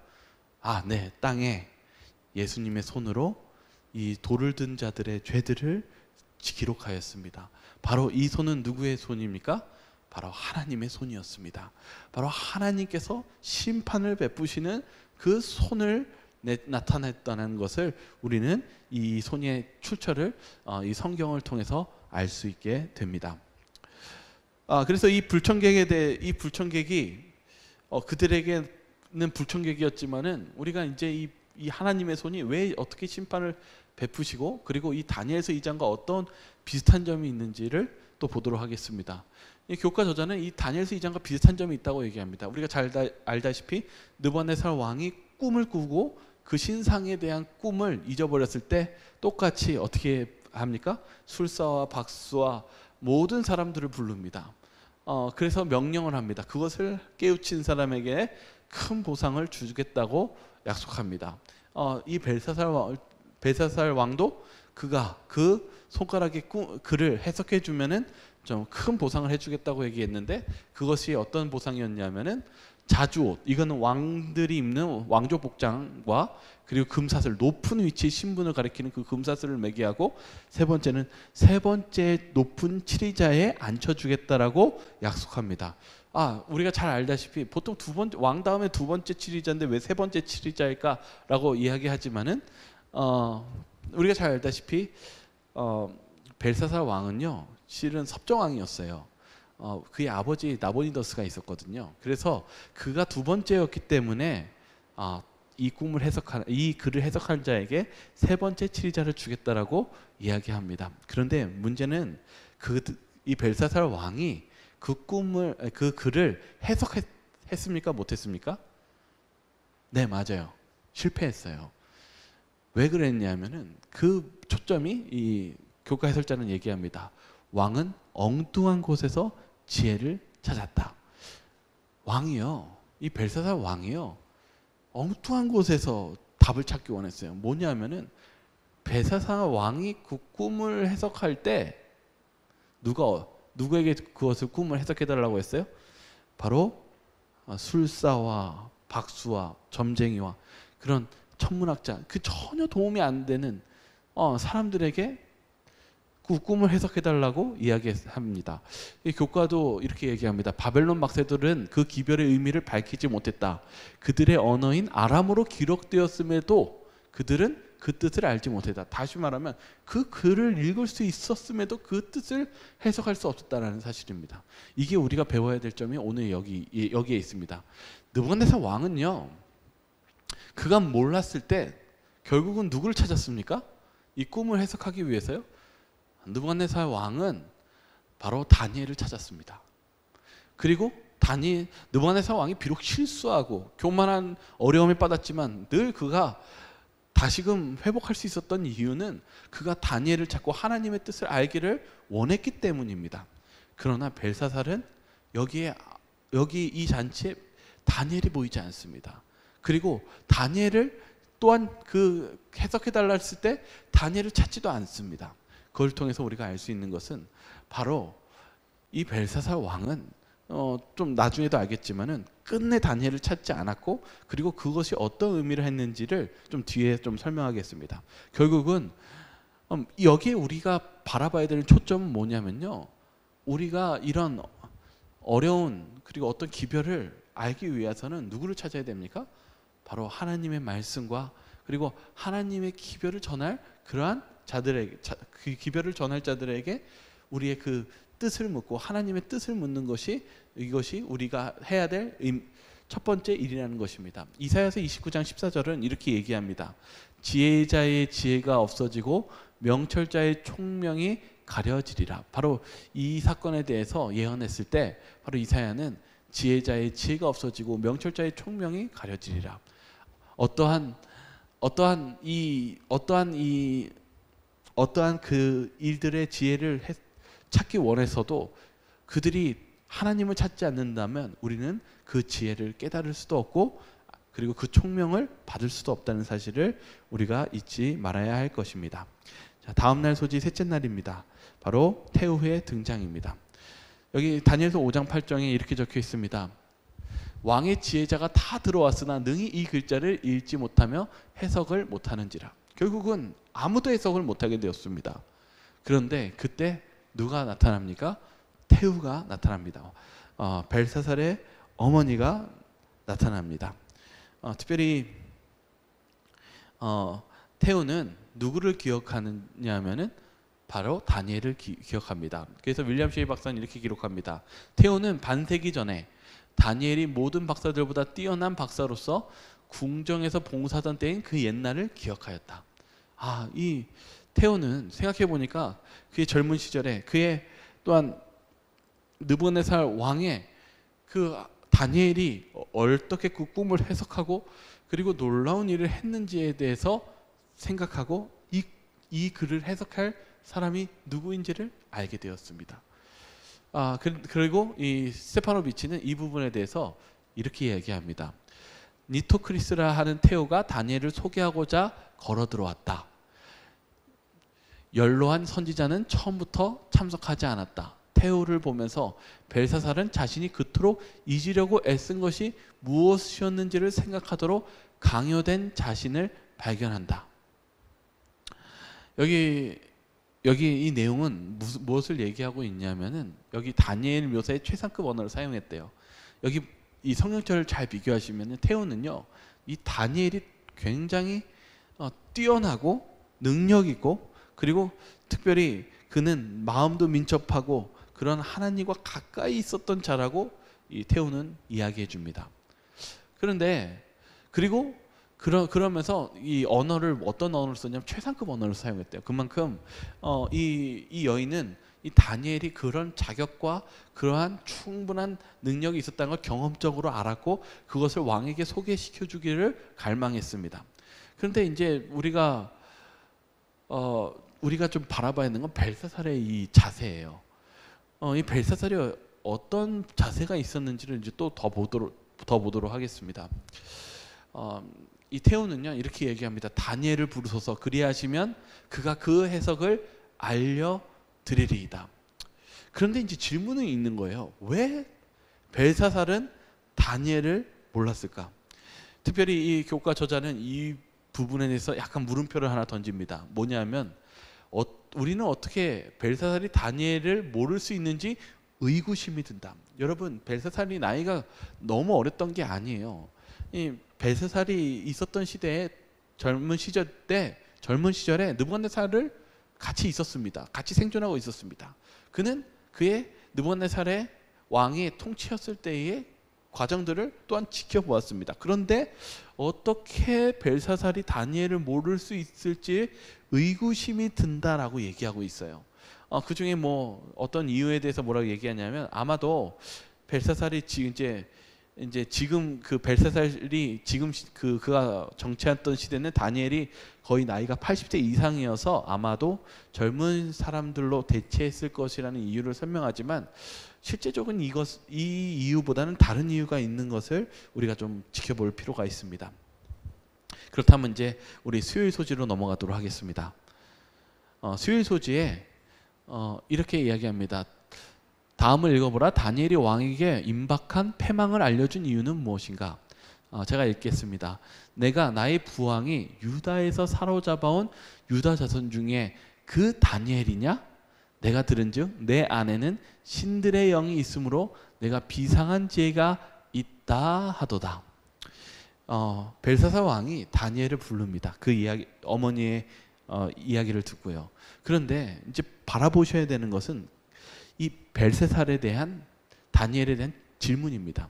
아, 네, 땅에 예수님의 손으로 이 돌을 든 자들의 죄들을 기록하였습니다. 바로 이 손은 누구의 손입니까? 바로 하나님의 손이었습니다. 바로 하나님께서 심판을 베푸시는 그 손을 나타냈다는 것을 우리는 이 손의 출처를 어, 이 성경을 통해서 알 수 있게 됩니다. 아 그래서 이 불청객에 대해 이 불청객이 어, 그들에게는 불청객이었지만은 우리가 이제 이, 이 하나님의 손이 왜 어떻게 심판을 베푸시고 그리고 이 다니엘서 2장과 어떤 비슷한 점이 있는지를 또 보도록 하겠습니다. 이 교과 저자는 이 다니엘서 2장과 비슷한 점이 있다고 얘기합니다. 우리가 잘 알다시피 느바네살 왕이 꿈을 꾸고 그 신상에 대한 꿈을 잊어버렸을 때 똑같이 어떻게 합니까? 술사와 박수와 모든 사람들을 부릅니다. 어, 그래서 명령을 합니다. 그것을 깨우친 사람에게 큰 보상을 주겠다고 약속합니다. 어, 이 벨사살 왕, 벨사살 왕도 그가 그손가락에 꿈, 글을 해석해 주면은 좀큰 보상을 해주겠다고 얘기했는데 그것이 어떤 보상이었냐면은 자주 옷 이거는 왕들이 입는 왕조 복장과 그리고 금사슬 높은 위치 신분을 가리키는 그 금사슬을 매개하고 세 번째는 세 번째 높은 치리자에 앉혀주겠다라고 약속합니다. 아 우리가 잘 알다시피 보통 두번왕 다음에 두 번째 치리자인데 왜 세 번째 치리자일까라고 이야기하지만은 어 우리가 잘 알다시피 어 벨사살 왕은요 실은 섭정왕이었어요. 어, 그의 아버지 나보니더스가 있었거든요. 그래서 그가 두 번째였기 때문에 어, 이 꿈을 해석한 이 글을 해석한 자에게 세 번째 치리자를 주겠다라고 이야기합니다. 그런데 문제는 그 이 벨사살 왕이 그 꿈을 그 글을 해석했습니까? 못했습니까? 네 맞아요. 실패했어요. 왜 그랬냐면은 그 초점이 이 교과 해설자는 얘기합니다. 왕은 엉뚱한 곳에서 지혜를 찾았다. 왕이요. 이 벨사살 왕이요. 엉뚱한 곳에서 답을 찾기 원했어요. 뭐냐면은 벨사살 왕이 그 꿈을 해석할 때 누가 누구에게 그것을 꿈을 해석해 달라고 했어요? 바로 아, 술사와 박수와 점쟁이와 그런 천문학자 그 전혀 도움이 안 되는 어, 사람들에게 그 꿈을 해석해달라고 이야기합니다. 교과도 이렇게 얘기합니다. 바벨론 박사들은 그 기별의 의미를 밝히지 못했다. 그들의 언어인 아람으로 기록되었음에도 그들은 그 뜻을 알지 못했다. 다시 말하면 그 글을 읽을 수 있었음에도 그 뜻을 해석할 수 없었다라는 사실입니다. 이게 우리가 배워야 될 점이 오늘 여기 예, 여기에 있습니다. 느부갓네살 왕은요. 그가 몰랐을 때 결국은 누구를 찾았습니까? 이 꿈을 해석하기 위해서요. 느부갓네살 왕은 바로 다니엘을 찾았습니다. 그리고 다니 느부갓네살 왕이 비록 실수하고 교만한 어려움에 빠졌지만 늘 그가 다시금 회복할 수 있었던 이유는 그가 다니엘을 찾고 하나님의 뜻을 알기를 원했기 때문입니다. 그러나 벨사살은 여기에 여기 이 잔치에 다니엘이 보이지 않습니다. 그리고 다니엘을 또한 그 해석해 달라 을때 다니엘을 찾지도 않습니다. 그걸 통해서 우리가 알 수 있는 것은 바로 이 벨사사 왕은 어, 좀 나중에도 알겠지만은 끝내 다니엘을 찾지 않았고 그리고 그것이 어떤 의미를 했는지를 좀 뒤에 좀 설명하겠습니다. 결국은 음, 여기에 우리가 바라봐야 될 초점은 뭐냐면요. 우리가 이런 어려운 그리고 어떤 기별을 알기 위해서는 누구를 찾아야 됩니까? 바로 하나님의 말씀과 그리고 하나님의 기별을 전할 그러한 자들에게 자, 그 기별을 전할 자들에게 우리의 그 뜻을 묻고 하나님의 뜻을 묻는 것이 이것이 우리가 해야 될 첫 번째 일이라는 것입니다. 이사야서 29장 14절은 이렇게 얘기합니다. 지혜자의 지혜가 없어지고 명철자의 총명이 가려지리라. 바로 이 사건에 대해서 예언했을 때 바로 이사야는 지혜자의 지혜가 없어지고 명철자의 총명이 가려지리라. 어떠한 어떠한 이 어떠한 이 어떠한 그 일들의 지혜를 찾기 원해서도 그들이 하나님을 찾지 않는다면 우리는 그 지혜를 깨달을 수도 없고 그리고 그 총명을 받을 수도 없다는 사실을 우리가 잊지 말아야 할 것입니다. 자, 다음 날 소지 셋째 날입니다. 바로 태우의 등장입니다. 여기 다니엘서 5장 8장에 이렇게 적혀 있습니다. 왕의 지혜자가 다 들어왔으나 능히 이 글자를 읽지 못하며 해석을 못하는지라. 결국은 아무도 해석을 못하게 되었습니다. 그런데 그때 누가 나타납니까? 태우가 나타납니다. 어, 벨사살의 어머니가 나타납니다. 어, 특별히 어, 태우는 누구를 기억하느냐면은 바로 다니엘을 기, 억합니다 그래서 윌리엄 셰이 박사는 이렇게 기록합니다. 태우는 반세기 전에 다니엘이 모든 박사들보다 뛰어난 박사로서 궁정에서 봉사하던 때인 그 옛날을 기억하였다. 아, 이 태오는 생각해 보니까 그의 젊은 시절에 그의 또한 느부네살 왕의 그 다니엘이 어떻게 그 꿈을 해석하고 그리고 놀라운 일을 했는지에 대해서 생각하고 이, 이 글을 해석할 사람이 누구인지를 알게 되었습니다. 아, 그, 리고이 스파노비치는이 부분에 대해서 이렇게 이기합니다 니토크리스라 하는 태우가 다니엘을 소개하고자 걸어 들어왔다. 연로한 선지자는 처음부터 참석하지 않았다. 태우를 보면서 벨사살은 자신이 그토록 잊으려고 애쓴 것이 무엇이었는지를 생각하도록 강요된 자신을 발견한다. 여기 여기 이 내용은 무엇을 얘기하고 있냐면은 여기 다니엘 묘사의 최상급 언어를 사용했대요. 여기 이 성령절을 잘 비교하시면 태우는요. 이 다니엘이 굉장히 어, 뛰어나고 능력 있고 그리고 특별히 그는 마음도 민첩하고 그런 하나님과 가까이 있었던 자라고 이 태우는 이야기해 줍니다. 그런데 그리고 그러, 그러면서 이 언어를 어떤 언어를 썼냐면 최상급 언어를 사용했대요. 그만큼 어, 이, 이 여인은 이 다니엘이 그런 자격과 그러한 충분한 능력이 있었다는 걸 경험적으로 알았고 그것을 왕에게 소개시켜 주기를 갈망했습니다. 그런데 이제 우리가 어 우리가 좀 바라봐야 하는 건 벨사살의 이 자세예요. 어, 이 벨사살이 어떤 자세가 있었는지를 이제 또 더 보도록 더 보도록 하겠습니다. 어, 이 태우는요 이렇게 얘기합니다. 다니엘을 부르소서 그리하시면 그가 그 해석을 알려 드리리이다. 그런데 이제 질문이 있는 거예요. 왜 벨사살은 다니엘을 몰랐을까? 특별히 이 교과 저자는 이 부분에 대해서 약간 물음표를 하나 던집니다. 뭐냐면 어, 우리는 어떻게 벨사살이 다니엘을 모를 수 있는지 의구심이 든다. 여러분 벨사살이 나이가 너무 어렸던 게 아니에요. 이 벨사살이 있었던 시대에 젊은 시절 때 젊은 시절에 느부갓네살을 같이 있었습니다. 같이 생존하고 있었습니다. 그는 그의 느부네살의 왕의 통치였을 때의 과정들을 또한 지켜보았습니다. 그런데 어떻게 벨사살이 다니엘을 모를 수 있을지 의구심이 든다라고 얘기하고 있어요. 어, 그 중에 뭐 어떤 이유에 대해서 뭐라고 얘기하냐면 아마도 벨사살이 지금 이제 이제 지금 그 벨사살이 지금 그 그가 정치했던 시대는 다니엘이 거의 나이가 80대 이상이어서 아마도 젊은 사람들로 대체했을 것이라는 이유를 설명하지만 실제적인 이것 이 이유보다는 다른 이유가 있는 것을 우리가 좀 지켜볼 필요가 있습니다. 그렇다면 이제 우리 수요일 소지로 넘어가도록 하겠습니다. 어, 수요일 소지에 어, 이렇게 이야기합니다. 다음을 읽어보라. 다니엘이 왕에게 임박한 패망을 알려준 이유는 무엇인가? 어, 제가 읽겠습니다. 내가 나의 부왕이 유다에서 사로잡아온 유다 자손 중에 그 다니엘이냐? 내가 들은즉 내 안에는 신들의 영이 있으므로 내가 비상한 지혜가 있다 하도다. 어, 벨사사 왕이 다니엘을 부릅니다. 그 이야기 어머니의 어, 이야기를 듣고요. 그런데 이제 바라보셔야 되는 것은 이 벨세살에 대한 다니엘에 대한 질문입니다.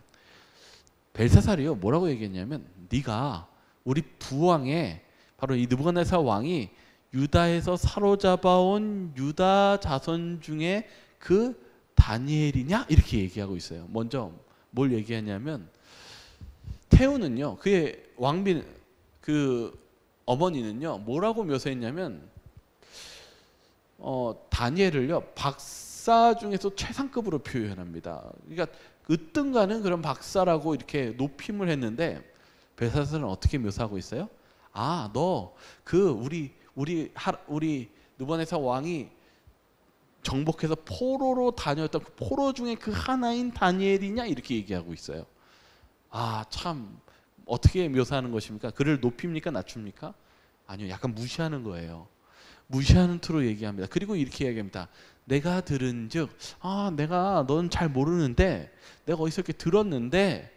벨사살이요 뭐라고 얘기했냐면 네가 우리 부왕의 바로 이 느부갓네살 왕이 유다에서 사로잡아온 유다 자손 중에 그 다니엘이냐 이렇게 얘기하고 있어요. 먼저 뭘 얘기하냐면 태우는요 그의 왕비 그 어머니는요 뭐라고 묘사했냐면 어 다니엘을요 박사 박사 중에서 최상급으로 표현합니다. 그러니까 으뜸가는 그런 박사라고 이렇게 높임을 했는데 베사스는 어떻게 묘사하고 있어요? 아, 너그 우리 우리 하, 우리 느번에서 왕이 정복해서 포로로 다녔던 그 포로 중에 그 하나인 다니엘이냐 이렇게 얘기하고 있어요. 아, 참 어떻게 묘사하는 것입니까? 그를 높입니까? 낮춥니까? 아니요. 약간 무시하는 거예요. 무시하는 투로 얘기합니다. 그리고 이렇게 얘기합니다. 내가 들은 즉, 아, 내가 넌 잘 모르는데, 내가 어디서 이렇게 들었는데,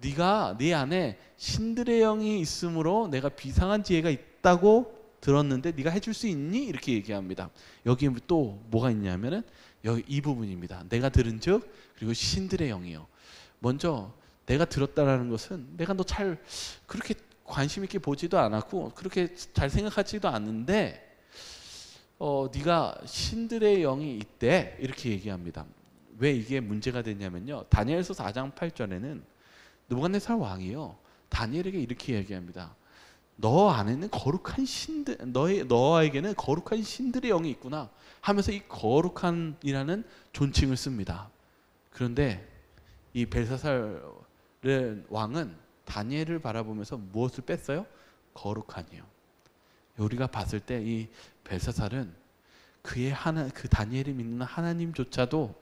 네가 네 안에 신들의 영이 있으므로 내가 비상한 지혜가 있다고 들었는데 네가 해줄 수 있니? 이렇게 얘기합니다. 여기 또 뭐가 있냐면은 여기 이 부분입니다. 내가 들은즉 그리고 신들의 영이요. 먼저 내가 들었다라는 것은 내가 너 잘 그렇게 관심 있게 보지도 않았고 그렇게 잘 생각하지도 않는데 어, 네가 신들의 영이 있대 이렇게 얘기합니다. 왜 이게 문제가 됐냐면요. 다니엘서 4장 8절에는 느부갓네살 왕이요 다니엘에게 이렇게 얘기합니다. 너 안에는 거룩한 신들 너의 너에게는 거룩한 신들의 영이 있구나 하면서 이 거룩한이라는 존칭을 씁니다. 그런데 이 벨사살 왕은 다니엘을 바라보면서 무엇을 뺐어요? 거룩한이요. 우리가 봤을 때 이 벨사살은 그의 하나 그 다니엘이 믿는 하나님조차도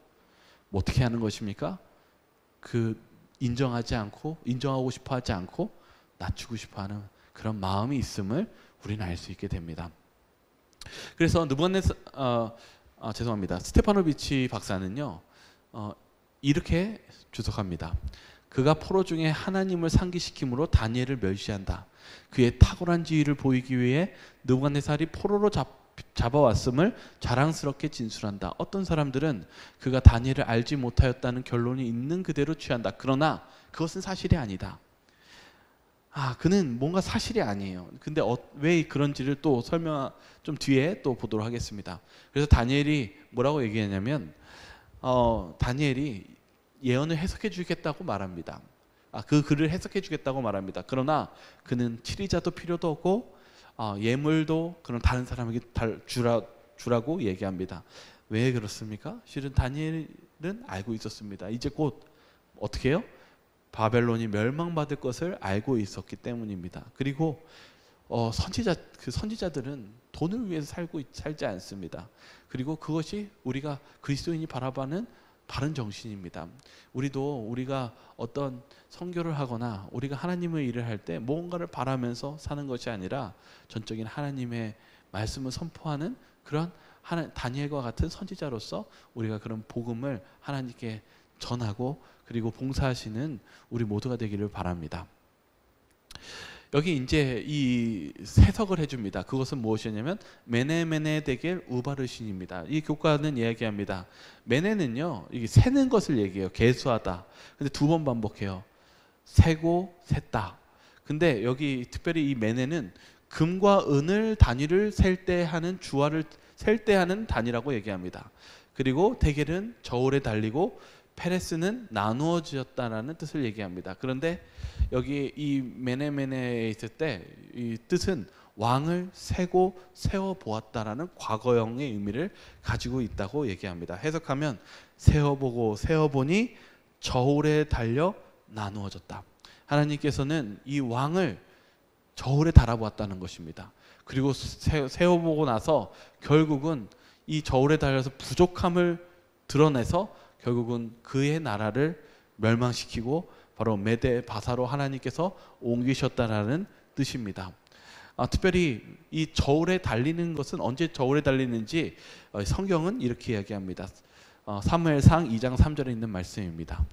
뭐 어떻게 하는 것입니까? 그 인정하지 않고 인정하고 싶어 하지 않고 낮추고 싶어 하는 그런 마음이 있음을 우리는 알 수 있게 됩니다. 그래서 느부네살 어, 아, 죄송합니다. 스테파노비치 박사는요. 어, 이렇게 주석합니다. 그가 포로 중에 하나님을 상기시킴으로 다니엘을 멸시한다. 그의 탁월한 지위를 보이기 위해 느부갓네살이 포로로 잡, 잡아왔음을 자랑스럽게 진술한다. 어떤 사람들은 그가 다니엘을 알지 못하였다는 결론이 있는 그대로 취한다. 그러나 그것은 사실이 아니다. 아, 그는 뭔가 사실이 아니에요. 근데 어, 왜 그런지를 또 설명 좀 뒤에 또 보도록 하겠습니다. 그래서 다니엘이 뭐라고 얘기했냐면 어, 다니엘이 예언을 해석해 주겠다고 말합니다. 아, 그 글을 해석해 주겠다고 말합니다. 그러나 그는 치리자도 필요도 없고 어, 예물도 그런 다른 사람에게 달, 주라, 주라고 얘기합니다. 왜 그렇습니까? 실은 다니엘은 알고 있었습니다. 이제 곧 어떻게 해요? 바벨론이 멸망받을 것을 알고 있었기 때문입니다. 그리고 어, 선지자 그 선지자들은 돈을 위해서 살고 살지 않습니다. 그리고 그것이 우리가 그리스도인이 바라보는 바른 정신입니다. 우리도 우리가 어떤 선교를 하거나 우리가 하나님의 일을 할 때 뭔가를 바라면서 사는 것이 아니라 전적인 하나님의 말씀을 선포하는 그런 하나, 다니엘과 같은 선지자로서 우리가 그런 복음을 하나님께 전하고 그리고 봉사하시는 우리 모두가 되기를 바랍니다. 여기 이제 이 해석을 해줍니다. 그것은 무엇이냐면 메네메네 대겔 우바르신입니다. 이 교과는 이야기합니다. 메네는요, 이게 세는 것을 얘기해요. 개수하다. 근데 두 번 반복해요. 세고 셌다. 근데 여기 특별히 이 메네는 금과 은을 단위를 셀 때 하는 주화를 셀 때 하는 단위라고 얘기합니다. 그리고 대겔은 저울에 달리고 페레스는 나누어지었다라는 뜻을 얘기합니다. 그런데 여기 이 메네메네에 있을 때 이 뜻은 왕을 세고 세워 보았다라는 과거형의 의미를 가지고 있다고 얘기합니다. 해석하면 세어보고 세어보니 저울에 달려 나누어졌다. 하나님께서는 이 왕을 저울에 달아보았다는 것입니다. 그리고 세워보고 나서 결국은 이 저울에 달려서 부족함을 드러내서 결국은 그의 나라를 멸망시키고 바로 메대 바사로 하나님께서 옮기셨다라는 뜻입니다. 아, 특별히 이 저울에 달리는 것은 언제 저울에 달리는지 어, 성경은 이렇게 이야기합니다. 어, 사무엘상 2장 3절에 있는 말씀입니다.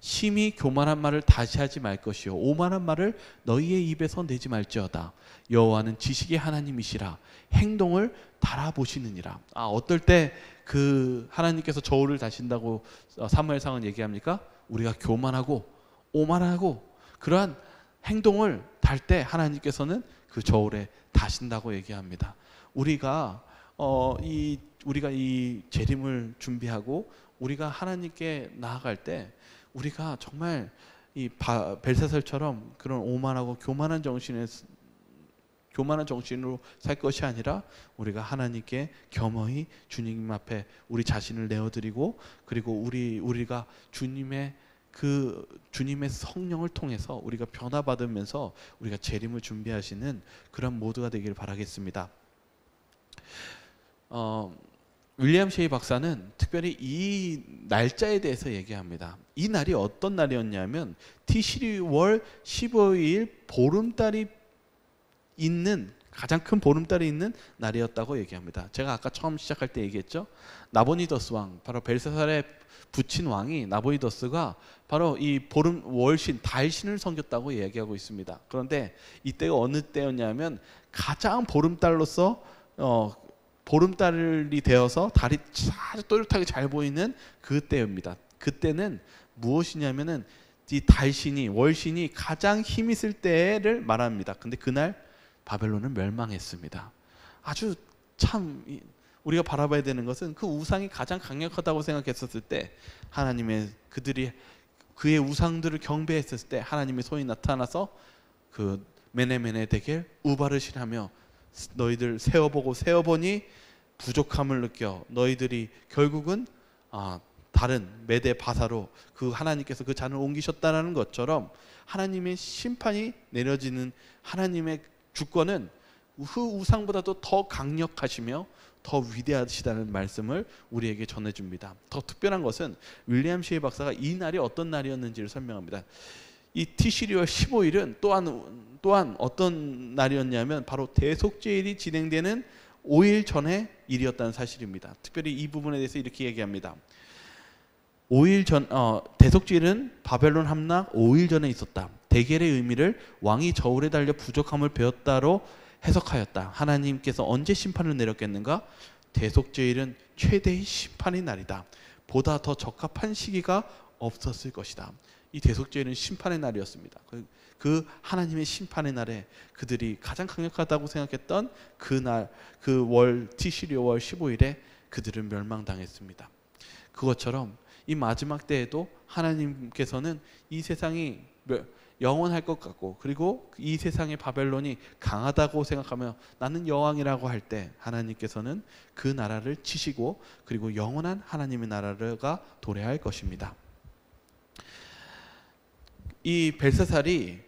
심히 교만한 말을 다시 하지 말 것이요 오만한 말을 너희의 입에서 내지 말지어다 여호와는 지식의 하나님이시라 행동을 달아보시느니라 아 어떨 때그 하나님께서 저울을 다신다고 어, 사무엘상은 얘기합니까? 우리가 교만하고 오만하고 그러한 행동을 달때 하나님께서는 그 저울에 다신다고 얘기합니다. 우리가 어, 이 우리가 이 재림을 준비하고 우리가 하나님께 나아갈 때 우리가 정말 이 바, 벨사살처럼 그런 오만하고 교만한 정신에 교만한 정신으로 살 것이 아니라 우리가 하나님께 겸허히 주님 앞에 우리 자신을 내어드리고 그리고 우리 우리가 주님의 그 주님의 성령을 통해서 우리가 변화받으면서 우리가 재림을 준비하시는 그런 모두가 되길 바라겠습니다. 어, 윌리엄 셰이 박사는 특별히 이 날짜에 대해서 얘기합니다. 이 날이 어떤 날이었냐면 티시리월 15일 보름달이 있는 가장 큰 보름달이 있는 날이었다고 얘기합니다. 제가 아까 처음 시작할 때 얘기했죠. 나보니더스 왕, 바로 벨사살의 붙인 왕이 나보니더스가 바로 이 보름 월신 달신을 섬겼다고 얘기하고 있습니다. 그런데 이때가 어느 때였냐면 가장 보름달로서 어, 보름달이 되어서 달이 아주 또렷하게 잘 보이는 그때입니다. 그때는 무엇이냐면은 이 달신이 월신이 가장 힘이 을 때를 말합니다. 근데 그날 바벨론은 멸망했습니다. 아주 참 우리가 바라봐야 되는 것은 그 우상이 가장 강력하다고 생각했었을 때 하나님의 그들이 그의 우상들을 경배했을 때 하나님의 손이 나타나서 그 메네메네 대길 우바르시라며 너희들 세어보고 세어보니 부족함을 느껴 너희들이 결국은 아, 다른 메대 바사로 그 하나님께서 그 잔을 옮기셨다라는 것처럼 하나님의 심판이 내려지는 하나님의 주권은 후 우상보다도 더 강력하시며 더 위대하시다는 말씀을 우리에게 전해줍니다. 더 특별한 것은 윌리엄 시의 박사가 이 날이 어떤 날이었는지를 설명합니다. 이 티시리얼 15일은 또한 또한 어떤 날이었냐면 바로 대속제일이 진행되는 5일 전의 일이었다는 사실입니다. 특별히 이 부분에 대해서 이렇게 얘기합니다. 5일 전 어, 대속제일은 바벨론 함락 5일 전에 있었다. 대결의 의미를 왕이 저울에 달려 부족함을 배웠다로 해석하였다. 하나님께서 언제 심판을 내렸겠는가? 대속죄일은 최대의 심판의 날이다. 보다 더 적합한 시기가 없었을 것이다. 이 대속죄일은 심판의 날이었습니다. 그, 그 하나님의 심판의 날에 그들이 가장 강력하다고 생각했던 그날 그월 티시리오 월 15일에 그들은 멸망당했습니다. 그것처럼 이 마지막 때에도 하나님께서는 이 세상이 영원할 것 같고 그리고 이 세상의 바벨론이 강하다고 생각하며 나는 여왕이라고 할 때 하나님께서는 그 나라를 치시고 그리고 영원한 하나님의 나라가 도래할 것입니다. 이 벨사살이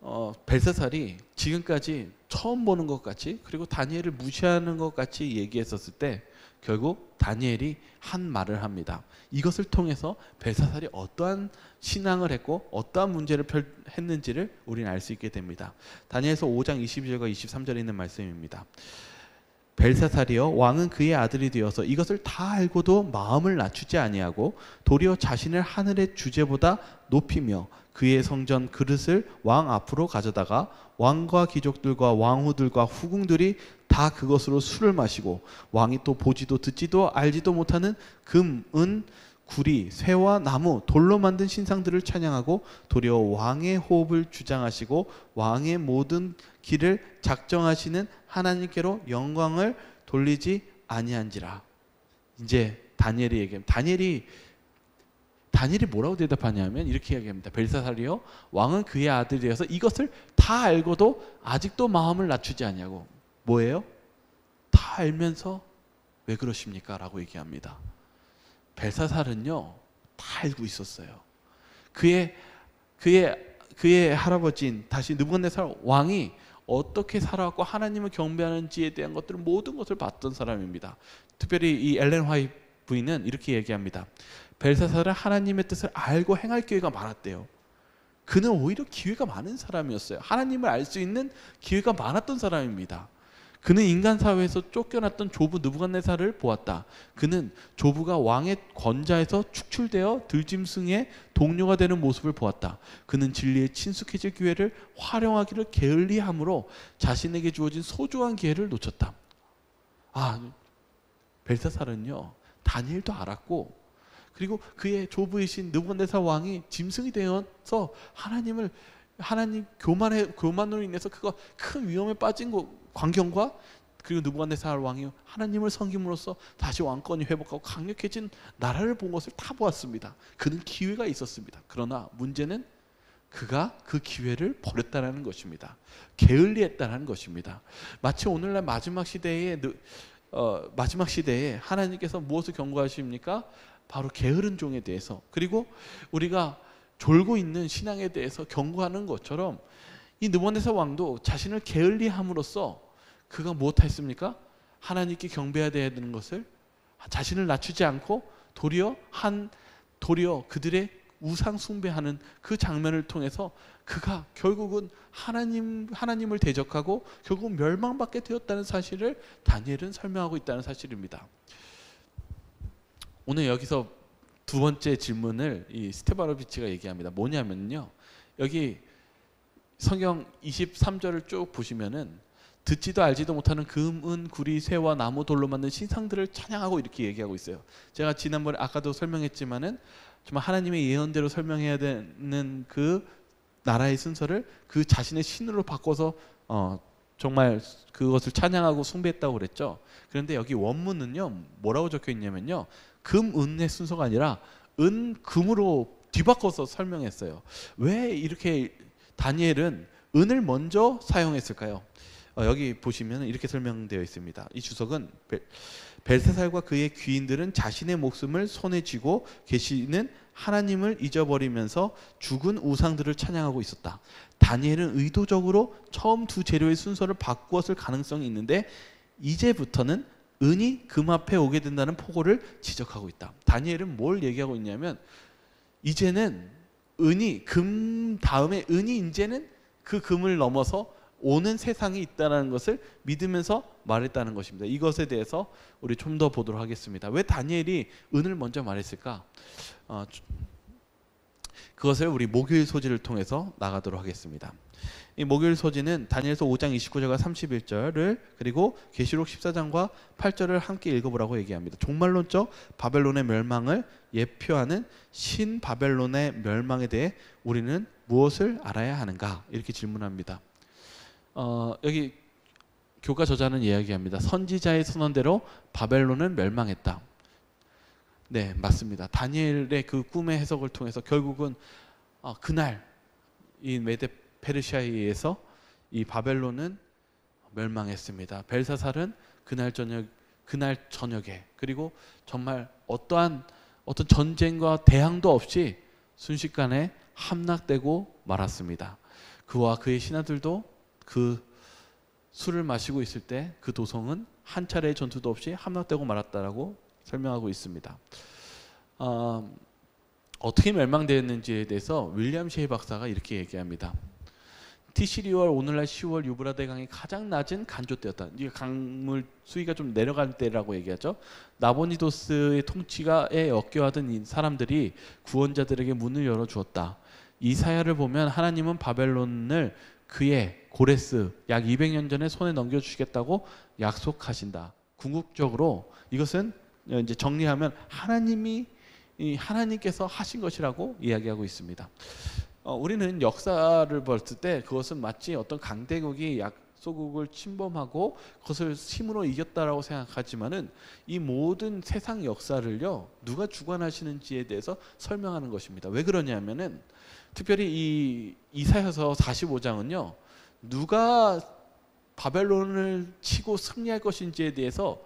어, 벨사살이 지금까지 처음 보는 것 같이 그리고 다니엘을 무시하는 것 같이 얘기했었을 때 결국 다니엘이 한 말을 합니다. 이것을 통해서 벨사살이 어떠한 신앙을 했고 어떠한 문제를 했는지를 우리는 알 수 있게 됩니다. 다니엘서 5장 22절과 23절에 있는 말씀입니다. 벨사살이여 왕은 그의 아들이 되어서 이것을 다 알고도 마음을 낮추지 아니하고 도리어 자신을 하늘의 주제보다 높이며 그의 성전 그릇을 왕 앞으로 가져다가 왕과 귀족들과 왕후들과 후궁들이 다 그것으로 술을 마시고 왕이 또 보지도 듣지도 알지도 못하는 금, 은, 구리, 쇠와 나무, 돌로 만든 신상들을 찬양하고 도리어 왕의 호흡을 주장하시고 왕의 모든 길을 작정하시는 하나님께로 영광을 돌리지 아니한지라. 이제 다니엘이 얘기합니다. 다니엘이 다니엘이 뭐라고 대답하냐면 이렇게 이야기합니다. 벨사살이요 왕은 그의 아들이어서 이것을 다 알고도 아직도 마음을 낮추지 않냐고 뭐예요? 다 알면서 왜 그러십니까? 라고 얘기합니다. 벨사살은요, 다 알고 있었어요. 그의, 그의, 그의 할아버지인, 다시 느부갓네살 왕이 어떻게 살아왔고 하나님을 경배하는지에 대한 것들 모든 것을 봤던 사람입니다. 특별히 이 엘렌 화이 부인은 이렇게 얘기합니다. 벨사살은 하나님의 뜻을 알고 행할 기회가 많았대요. 그는 오히려 기회가 많은 사람이었어요. 하나님을 알 수 있는 기회가 많았던 사람입니다. 그는 인간 사회에서 쫓겨났던 조부 느부갓네살을 보았다. 그는 조부가 왕의 권자에서 축출되어 들짐승의 동료가 되는 모습을 보았다. 그는 진리에 친숙해질 기회를 활용하기를 게을리함으로 자신에게 주어진 소중한 기회를 놓쳤다. 아, 벨사살은요. 다니엘도 알았고 그리고 그의 조부이신 느부갓네살 왕이 짐승이 되어서 하나님을 하나님 교만해 교만으로 인해서 그거 큰 위험에 빠진 거 광경과 그리고 느부갓네살 왕이 하나님을 섬김으로써 다시 왕권이 회복하고 강력해진 나라를 본 것을 다 보았습니다. 그는 기회가 있었습니다. 그러나 문제는 그가 그 기회를 버렸다라는 것입니다. 게을리했다라는 것입니다. 마치 오늘날 마지막 시대에 어, 마지막 시대에 하나님께서 무엇을 경고하십니까? 바로 게으른 종에 대해서 그리고 우리가 졸고 있는 신앙에 대해서 경고하는 것처럼 이 느보네사 왕도 자신을 게을리함으로써 그가 무엇했습니까? 하나님께 경배해야 되는 것을 자신을 낮추지 않고 도리어 한 도리어 그들의 우상 숭배하는 그 장면을 통해서 그가 결국은 하나님 하나님을 대적하고 결국 멸망받게 되었다는 사실을 다니엘은 설명하고 있다는 사실입니다. 오늘 여기서 두 번째 질문을 이 스테바노비치가 얘기합니다. 뭐냐면요. 여기 성경 23절을 쭉 보시면은 듣지도 알지도 못하는 금, 은, 구리, 새와 나무 돌로 만든 신상들을 찬양하고 이렇게 얘기하고 있어요. 제가 지난번에 아까도 설명했지만은 정말 하나님의 예언대로 설명해야 되는 그 나라의 순서를 그 자신의 신으로 바꿔서 어 정말 그것을 찬양하고 숭배했다고 그랬죠. 그런데 여기 원문은요 뭐라고 적혀 있냐면요 금, 은의 순서가 아니라 은, 금으로 뒤바꿔서 설명했어요. 왜 이렇게 다니엘은 은을 먼저 사용했을까요? 어, 여기 보시면 이렇게 설명되어 있습니다. 이 주석은 벨사살과 그의 귀인들은 자신의 목숨을 손에 쥐고 계시는 하나님을 잊어버리면서 죽은 우상들을 찬양하고 있었다. 다니엘은 의도적으로 처음 두 재료의 순서를 바꾸었을 가능성이 있는데 이제부터는 은이 금 앞에 오게 된다는 포고를 지적하고 있다. 다니엘은 뭘 얘기하고 있냐면 이제는 은이 금 다음에 은이 이제는 그 금을 넘어서 오는 세상이 있다는 것을 믿으면서 말했다는 것입니다. 이것에 대해서 우리 좀 더 보도록 하겠습니다. 왜 다니엘이 은을 먼저 말했을까? 어, 그것을 우리 목요일 소지를 통해서 나가도록 하겠습니다. 이 목요일 소지는 다니엘서 5장 29절과 31절을 그리고 계시록 14장과 8절을 함께 읽어보라고 얘기합니다. 종말론적 바벨론의 멸망을 예표하는 신 바벨론의 멸망에 대해 우리는 무엇을 알아야 하는가 이렇게 질문합니다. 어, 여기 교과 저자는 이야기합니다. 선지자의 선언대로 바벨론은 멸망했다. 네, 맞습니다. 다니엘의 그 꿈의 해석을 통해서 결국은 어, 그날 이 메데 페르시아에 의해서 이 바벨론은 멸망했습니다. 벨사살은 그날 저녁 그날 저녁에 그리고 정말 어떠한 어떤 전쟁과 대항도 없이 순식간에 함락되고 말았습니다. 그와 그의 신하들도 그 술을 마시고 있을 때 그 도성은 한 차례의 전투도 없이 함락되고 말았다라고 설명하고 있습니다. 아, 어, 떻게 멸망되었는지에 대해서 윌리엄 셰이 박사가 이렇게 얘기합니다. 티시리얼 오늘날 10월 유브라데 강이 가장 낮은 간조 때였다. 이 강물 수위가 좀 내려갈 때라고 얘기하죠. 나보니도스의 통치가에 엮여하던 사람들이 구원자들에게 문을 열어 주었다. 이사야를 보면 하나님은 바벨론을 그의 고레스 약 200년 전에 손에 넘겨 주시겠다고 약속하신다. 궁극적으로 이것은 이제 정리하면 하나님이 하나님께서 하신 것이라고 이야기하고 있습니다. 어, 우리는 역사를 볼 때 그것은 마치 어떤 강대국이 약 소국을 침범하고 그것을 힘으로 이겼다라고 생각하지만은 이 모든 세상 역사를요 누가 주관하시는지에 대해서 설명하는 것입니다. 왜 그러냐면은 특별히 이 이사여서 45장은요 누가 바벨론을 치고 승리할 것인지에 대해서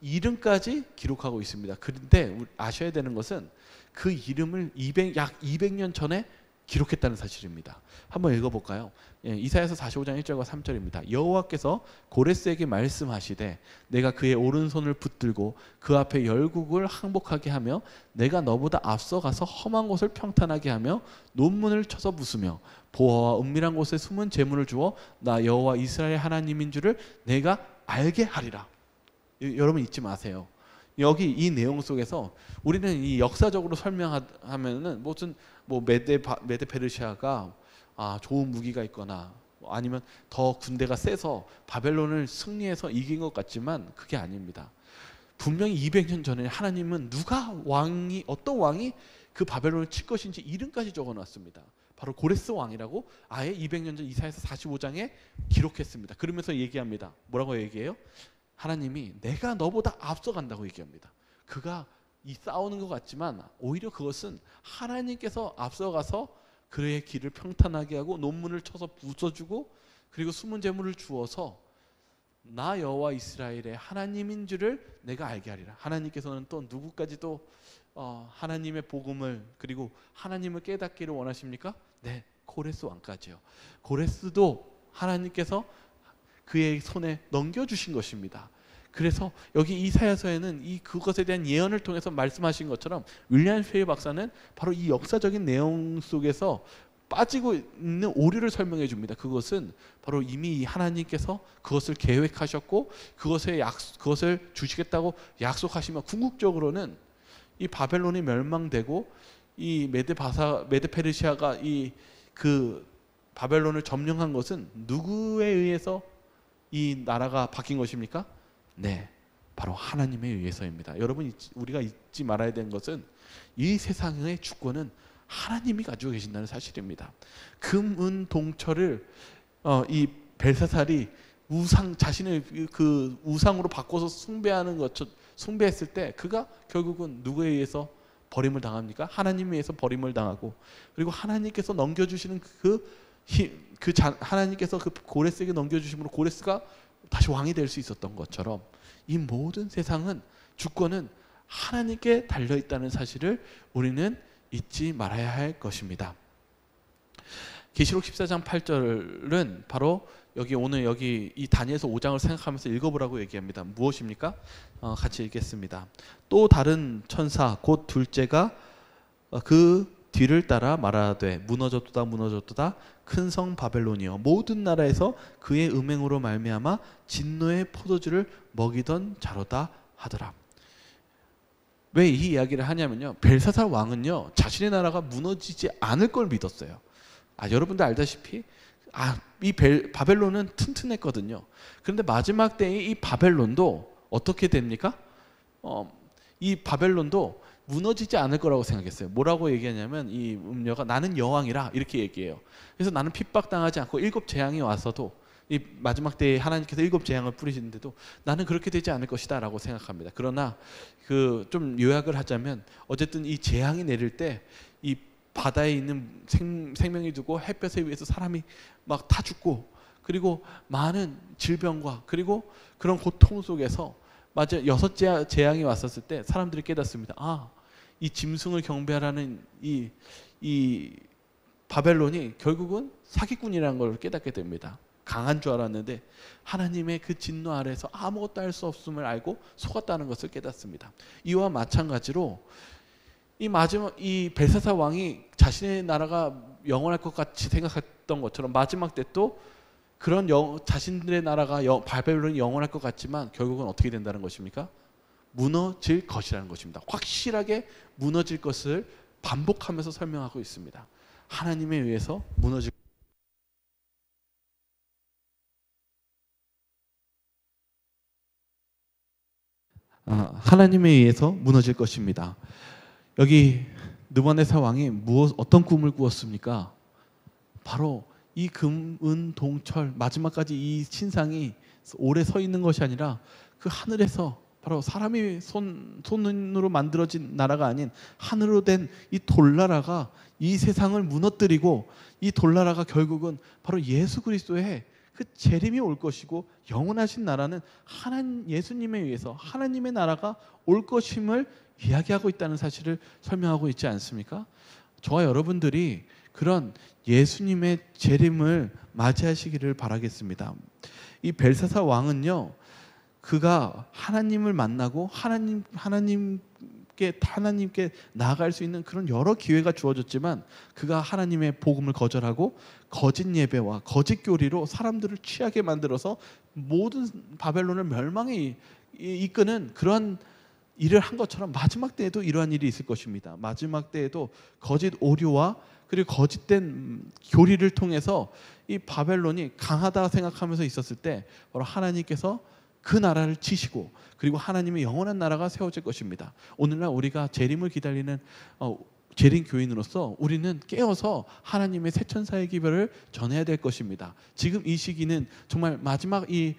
이름까지 기록하고 있습니다. 그런데 아셔야 되는 것은 그 이름을 200, 약 200년 전에 기록했다는 사실입니다. 한번 읽어볼까요? 예, 이사야서 45장 1절과 3절입니다. 여호와께서 고레스에게 말씀하시되 내가 그의 오른손을 붙들고 그 앞에 열국을 항복하게 하며 내가 너보다 앞서가서 험한 곳을 평탄하게 하며 논문을 쳐서 부수며 보아와 은밀한 곳에 숨은 재물을 주어 나 여호와 이스라엘 하나님인 줄을 내가 알게 하리라. 여러분 잊지 마세요. 여기 이 내용 속에서 우리는 이 역사적으로 설명하면은 무슨 뭐 메데 메데 페르시아가 아 좋은 무기가 있거나 뭐 아니면 더 군대가 세서 바벨론을 승리해서 이긴 것 같지만 그게 아닙니다. 분명히 200년 전에 하나님은 누가 왕이 어떤 왕이 그 바벨론을 칠 것인지 이름까지 적어놨습니다. 바로 고레스 왕이라고 아예 200년 전 이사에서 45장에 기록했습니다. 그러면서 얘기합니다. 뭐라고 얘기해요? 하나님이 내가 너보다 앞서간다고 얘기합니다. 그가 이 싸우는 것 같지만 오히려 그것은 하나님께서 앞서가서 그의 길을 평탄하게 하고 논문을 쳐서 부숴주고 그리고 숨은 재물을 주어서 나 여호와 이스라엘의 하나님인 줄을 내가 알게 하리라. 하나님께서는 또 누구까지도 어, 하나님의 복음을 그리고 하나님을 깨닫기를 원하십니까? 네, 고레스 왕까지요. 고레스도 하나님께서 그의 손에 넘겨주신 것입니다. 그래서 여기 이사야서에는 이 그것에 대한 예언을 통해서 말씀하신 것처럼 윌리엄 페이 박사는 바로 이 역사적인 내용 속에서 빠지고 있는 오류를 설명해 줍니다. 그것은 바로 이미 하나님께서 그것을 계획하셨고 그것에 약 그것을 주시겠다고 약속하시며 궁극적으로는 이 바벨론이 멸망되고 이 메드 바사 메드 페르시아가 이 그 바벨론을 점령한 것은 누구에 의해서 이 나라가 바뀐 것입니까? 네. 바로 하나님에 의해서입니다. 여러분 우리가 잊지 말아야 되는 것은 이 세상의 주권은 하나님이 가지고 계신다는 사실입니다. 금은 동철을 어, 이 벨사살이 우상 자신의 그 우상으로 바꿔서 숭배하는 것 숭배했을 때 그가 결국은 누구에 의해서 버림을 당합니까? 하나님에 의해서 버림을 당하고 그리고 하나님께서 넘겨주시는 그그 하나님께서 그 고레스에게 넘겨주심으로 고레스가 다시 왕이 될 수 있었던 것처럼 이 모든 세상은 주권은 하나님께 달려 있다는 사실을 우리는 잊지 말아야 할 것입니다. 계시록 14장 8절은 바로 여기 오늘 여기 이 다니엘서 5장을 생각하면서 읽어보라고 얘기합니다. 무엇입니까? 어, 같이 읽겠습니다. 또 다른 천사 곧 둘째가 어, 그 뒤를 따라 말하되 무너졌도다 무너졌도다 큰 성 바벨론이여 모든 나라에서 그의 음행으로 말미암아 진노의 포도주를 먹이던 자로다 하더라. 왜 이 이야기를 하냐면요. 벨사살 왕은요. 자신의 나라가 무너지지 않을 걸 믿었어요. 아 여러분들 알다시피 아, 이 벨, 바벨론은 튼튼했거든요. 그런데 마지막 때에 이 바벨론도 어떻게 됩니까? 어, 이 바벨론도 무너지지 않을 거라고 생각했어요. 뭐라고 얘기하냐면 이 음녀가 나는 여왕이라 이렇게 얘기해요. 그래서 나는 핍박당하지 않고 일곱 재앙이 와서도 이 마지막 때에 하나님께서 일곱 재앙을 뿌리시는데도 나는 그렇게 되지 않을 것이다라고 생각합니다. 그러나 그 좀 요약을 하자면 어쨌든 이 재앙이 내릴 때 이 바다에 있는 생, 생명이 두고 햇볕에 의해서 사람이 막타 죽고 그리고 많은 질병과 그리고 그런 고통 속에서 맞아 여섯 재앙이 왔었을 때 사람들이 깨닫습니다. 아이 짐승을 경배하라는 이, 이 바벨론이 결국은 사기꾼이라는 걸 깨닫게 됩니다. 강한 줄 알았는데 하나님의 그 진노 아래서 아무것도 할 수 없음을 알고 속았다는 것을 깨닫습니다. 이와 마찬가지로 이 마지막 이 벨사사 왕이 자신의 나라가 영원할 것 같이 생각했던 것처럼 마지막 때 또 그런 영, 자신들의 나라가 영, 바벨론이 영원할 것 같지만 결국은 어떻게 된다는 것입니까? 무너질 것이라는 것입니다. 확실하게 무너질 것을 반복하면서 설명하고 있습니다. 하나님에 의해서 무너질 아, 하나님에 의해서 무너질 것입니다. 여기 느바네사 왕이 무엇 어떤 꿈을 꾸었습니까? 바로 이 금은 동철 마지막까지 이 신상이 오래 서 있는 것이 아니라 그 하늘에서 바로 사람이 손 손으로 만들어진 나라가 아닌 하늘로 된 이 돌나라가 이 세상을 무너뜨리고 이 돌나라가 결국은 바로 예수 그리스도의 그 재림이 올 것이고 영원하신 나라는 하나님 예수님에 의해서 하나님의 나라가 올 것임을 이야기하고 있다는 사실을 설명하고 있지 않습니까? 저와 여러분들이 그런 예수님의 재림을 맞이하시기를 바라겠습니다. 이 벨사사 왕은요. 그가 하나님을 만나고 하나님 하나님께 하나님께 나아갈 수 있는 그런 여러 기회가 주어졌지만 그가 하나님의 복음을 거절하고 거짓 예배와 거짓 교리로 사람들을 취하게 만들어서 모든 바벨론을 멸망에 이끄는 그러한 일을 한 것처럼 마지막 때에도 이러한 일이 있을 것입니다. 마지막 때에도 거짓 오류와 그리고 거짓된 교리를 통해서 이 바벨론이 강하다 생각하면서 있었을 때 바로 하나님께서 그 나라를 치시고 그리고 하나님의 영원한 나라가 세워질 것입니다. 오늘날 우리가 재림을 기다리는 어, 재림 교인으로서 우리는 깨어서 하나님의 새 천사의 기별을 전해야 될 것입니다. 지금 이 시기는 정말 마지막 이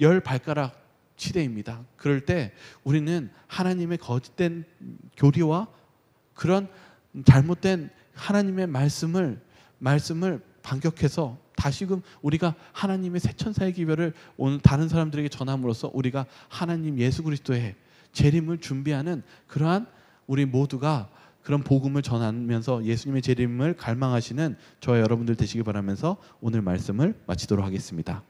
열 발가락 시대입니다. 그럴 때 우리는 하나님의 거짓된 교리와 그런 잘못된 하나님의 말씀을 말씀을 반격해서 다시금 우리가 하나님의 새 천사의 기별을 오늘 다른 사람들에게 전함으로써 우리가 하나님 예수 그리스도의 재림을 준비하는 그러한 우리 모두가 그런 복음을 전하면서 예수님의 재림을 갈망하시는 저와 여러분들 되시기 바라면서 오늘 말씀을 마치도록 하겠습니다.